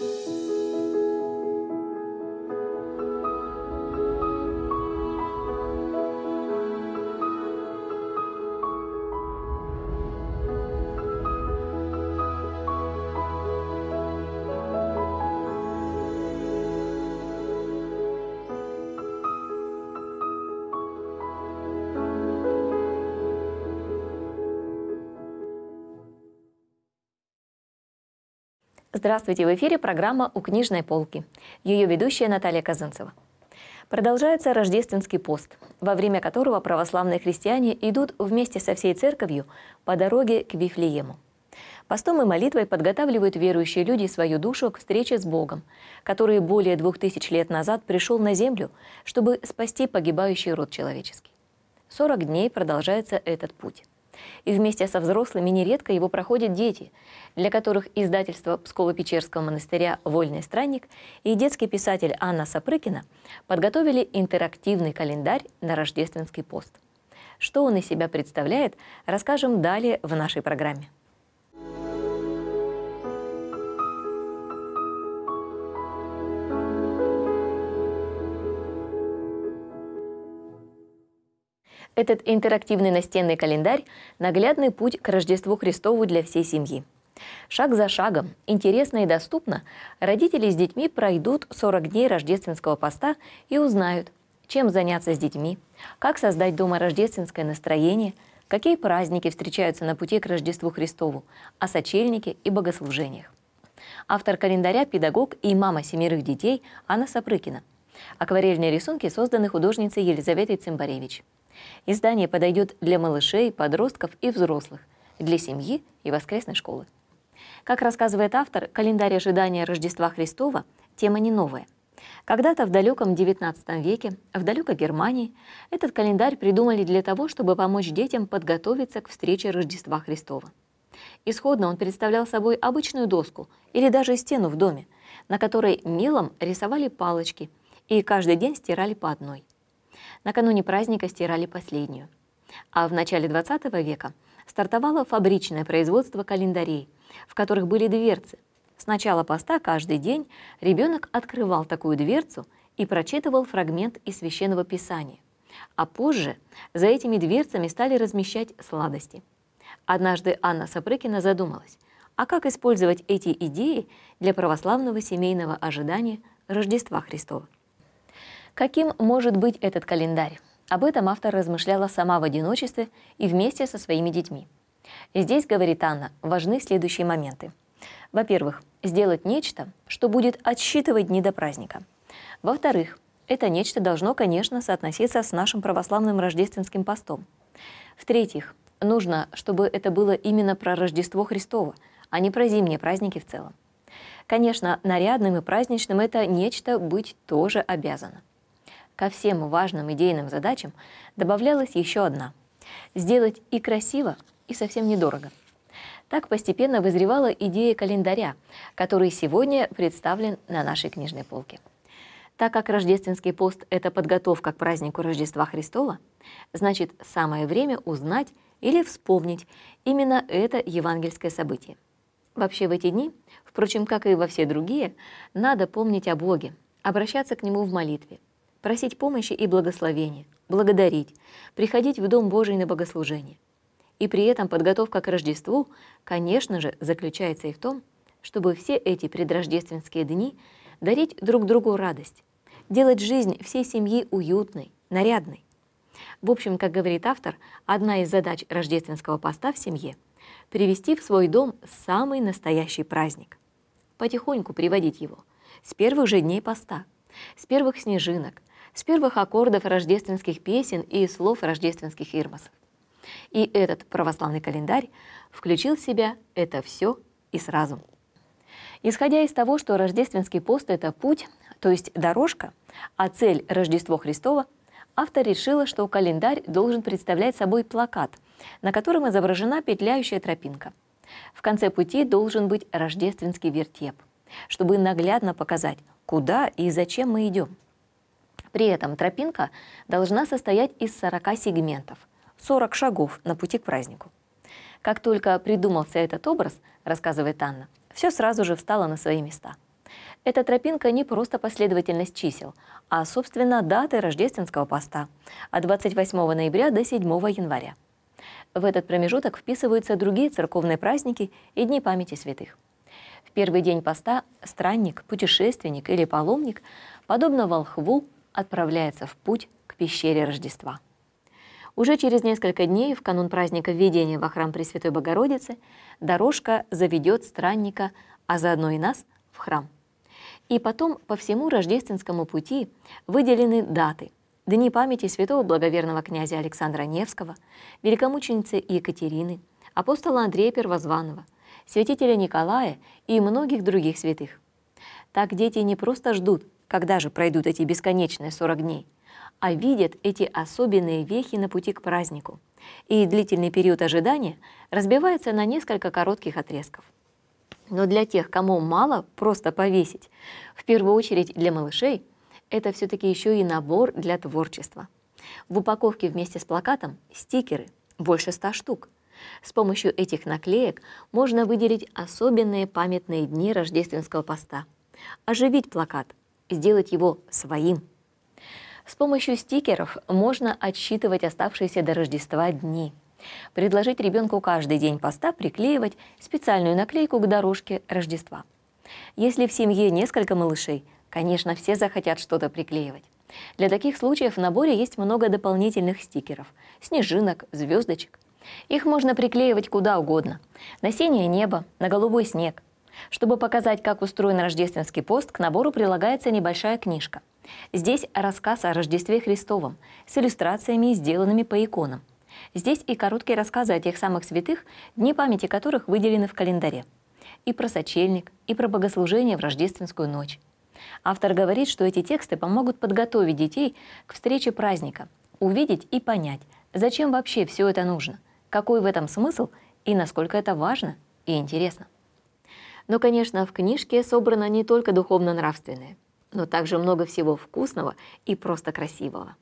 Thank you. Здравствуйте, в эфире программа «У книжной полки». Ее ведущая Наталья Казанцева. Продолжается рождественский пост, во время которого православные христиане идут вместе со всей церковью по дороге к Вифлеему. Постом и молитвой подготавливают верующие люди свою душу к встрече с Богом, который более двух тысяч лет назад пришел на землю, чтобы спасти погибающий род человеческий. 40 дней продолжается этот путь и вместе со взрослыми нередко его проходят дети, для которых издательство Псково-Печерского монастыря «Вольный странник» и детский писатель Анна Сапрыкина подготовили интерактивный календарь на рождественский пост. Что он из себя представляет, расскажем далее в нашей программе. Этот интерактивный настенный календарь – наглядный путь к Рождеству Христову для всей семьи. Шаг за шагом, интересно и доступно, родители с детьми пройдут 40 дней рождественского поста и узнают, чем заняться с детьми, как создать дома рождественское настроение, какие праздники встречаются на пути к Рождеству Христову, о сочельнике и богослужениях. Автор календаря – педагог и мама семерых детей Анна Сапрыкина. Акварельные рисунки созданы художницей Елизаветой Цимбаревич. Издание подойдет для малышей, подростков и взрослых, для семьи и воскресной школы. Как рассказывает автор, календарь ожидания Рождества Христова – тема не новая. Когда-то в далеком XIX веке, в далекой Германии, этот календарь придумали для того, чтобы помочь детям подготовиться к встрече Рождества Христова. Исходно он представлял собой обычную доску или даже стену в доме, на которой мелом рисовали палочки и каждый день стирали по одной – Накануне праздника стирали последнюю. А в начале 20 века стартовало фабричное производство календарей, в которых были дверцы. С начала поста каждый день ребенок открывал такую дверцу и прочитывал фрагмент из священного писания. А позже за этими дверцами стали размещать сладости. Однажды Анна Сапрыкина задумалась, а как использовать эти идеи для православного семейного ожидания Рождества Христова? Каким может быть этот календарь? Об этом автор размышляла сама в одиночестве и вместе со своими детьми. Здесь, говорит Анна, важны следующие моменты. Во-первых, сделать нечто, что будет отсчитывать дни до праздника. Во-вторых, это нечто должно, конечно, соотноситься с нашим православным рождественским постом. В-третьих, нужно, чтобы это было именно про Рождество Христово, а не про зимние праздники в целом. Конечно, нарядным и праздничным это нечто быть тоже обязано. Ко всем важным идейным задачам добавлялась еще одна – сделать и красиво, и совсем недорого. Так постепенно вызревала идея календаря, который сегодня представлен на нашей книжной полке. Так как рождественский пост – это подготовка к празднику Рождества Христова, значит, самое время узнать или вспомнить именно это евангельское событие. Вообще в эти дни, впрочем, как и во все другие, надо помнить о Боге, обращаться к Нему в молитве – просить помощи и благословения, благодарить, приходить в Дом Божий на богослужение. И при этом подготовка к Рождеству, конечно же, заключается и в том, чтобы все эти предрождественские дни дарить друг другу радость, делать жизнь всей семьи уютной, нарядной. В общем, как говорит автор, одна из задач рождественского поста в семье – привести в свой дом самый настоящий праздник. Потихоньку приводить его. С первых же дней поста, с первых снежинок, с первых аккордов рождественских песен и слов рождественских ирмосов. И этот православный календарь включил в себя это все и сразу. Исходя из того, что рождественский пост – это путь, то есть дорожка, а цель – Рождество Христово, автор решила, что календарь должен представлять собой плакат, на котором изображена петляющая тропинка. В конце пути должен быть рождественский вертеп, чтобы наглядно показать, куда и зачем мы идем – при этом тропинка должна состоять из 40 сегментов, 40 шагов на пути к празднику. Как только придумался этот образ, рассказывает Анна, все сразу же встало на свои места. Эта тропинка не просто последовательность чисел, а, собственно, даты рождественского поста от 28 ноября до 7 января. В этот промежуток вписываются другие церковные праздники и дни памяти святых. В первый день поста странник, путешественник или паломник, подобно волхву, отправляется в путь к пещере Рождества. Уже через несколько дней, в канун праздника введения во храм Пресвятой Богородицы, дорожка заведет странника, а заодно и нас, в храм. И потом по всему рождественскому пути выделены даты – дни памяти святого благоверного князя Александра Невского, великомученицы Екатерины, апостола Андрея Первозванного, святителя Николая и многих других святых. Так дети не просто ждут, когда же пройдут эти бесконечные 40 дней, а видят эти особенные вехи на пути к празднику. И длительный период ожидания разбивается на несколько коротких отрезков. Но для тех, кому мало просто повесить, в первую очередь для малышей, это все-таки еще и набор для творчества. В упаковке вместе с плакатом стикеры, больше 100 штук, с помощью этих наклеек можно выделить особенные памятные дни рождественского поста, оживить плакат, сделать его своим. С помощью стикеров можно отсчитывать оставшиеся до Рождества дни. Предложить ребенку каждый день поста приклеивать специальную наклейку к дорожке Рождества. Если в семье несколько малышей, конечно, все захотят что-то приклеивать. Для таких случаев в наборе есть много дополнительных стикеров – снежинок, звездочек. Их можно приклеивать куда угодно – на синее небо, на голубой снег, чтобы показать, как устроен рождественский пост, к набору прилагается небольшая книжка. Здесь рассказ о Рождестве Христовом с иллюстрациями, сделанными по иконам. Здесь и короткие рассказы о тех самых святых, дни памяти которых выделены в календаре. И про сочельник, и про богослужение в рождественскую ночь. Автор говорит, что эти тексты помогут подготовить детей к встрече праздника, увидеть и понять, зачем вообще все это нужно, какой в этом смысл и насколько это важно и интересно. Но, конечно, в книжке собрано не только духовно-нравственное, но также много всего вкусного и просто красивого.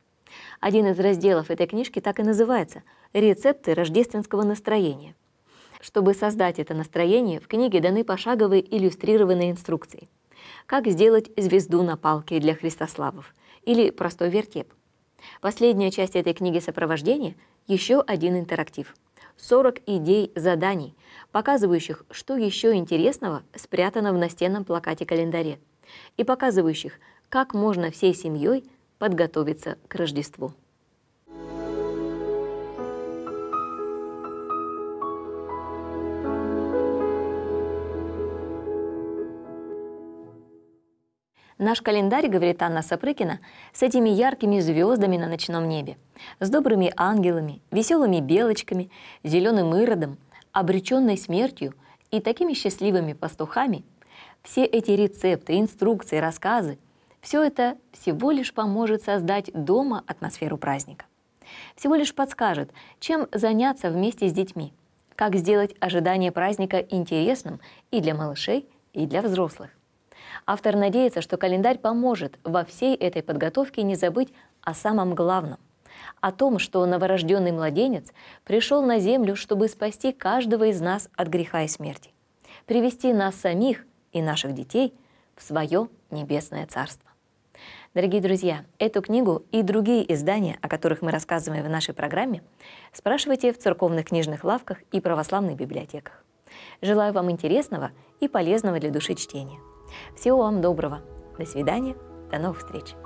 Один из разделов этой книжки так и называется «Рецепты рождественского настроения». Чтобы создать это настроение, в книге даны пошаговые иллюстрированные инструкции. Как сделать звезду на палке для христославов или простой вертеп. Последняя часть этой книги сопровождения – еще один интерактив – 40 идей заданий, показывающих, что еще интересного спрятано в настенном плакате-календаре и показывающих, как можно всей семьей подготовиться к Рождеству. Наш календарь, говорит Анна Сапрыкина, с этими яркими звездами на ночном небе, с добрыми ангелами, веселыми белочками, зеленым иродом, обреченной смертью и такими счастливыми пастухами, все эти рецепты, инструкции, рассказы, все это всего лишь поможет создать дома атмосферу праздника. Всего лишь подскажет, чем заняться вместе с детьми, как сделать ожидание праздника интересным и для малышей, и для взрослых. Автор надеется, что календарь поможет во всей этой подготовке не забыть о самом главном о том, что новорожденный младенец пришел на землю, чтобы спасти каждого из нас от греха и смерти, привести нас самих и наших детей в свое небесное царство. Дорогие друзья, эту книгу и другие издания, о которых мы рассказываем в нашей программе, спрашивайте в церковных книжных лавках и православных библиотеках. Желаю вам интересного и полезного для души чтения. Всего вам доброго. До свидания. До новых встреч.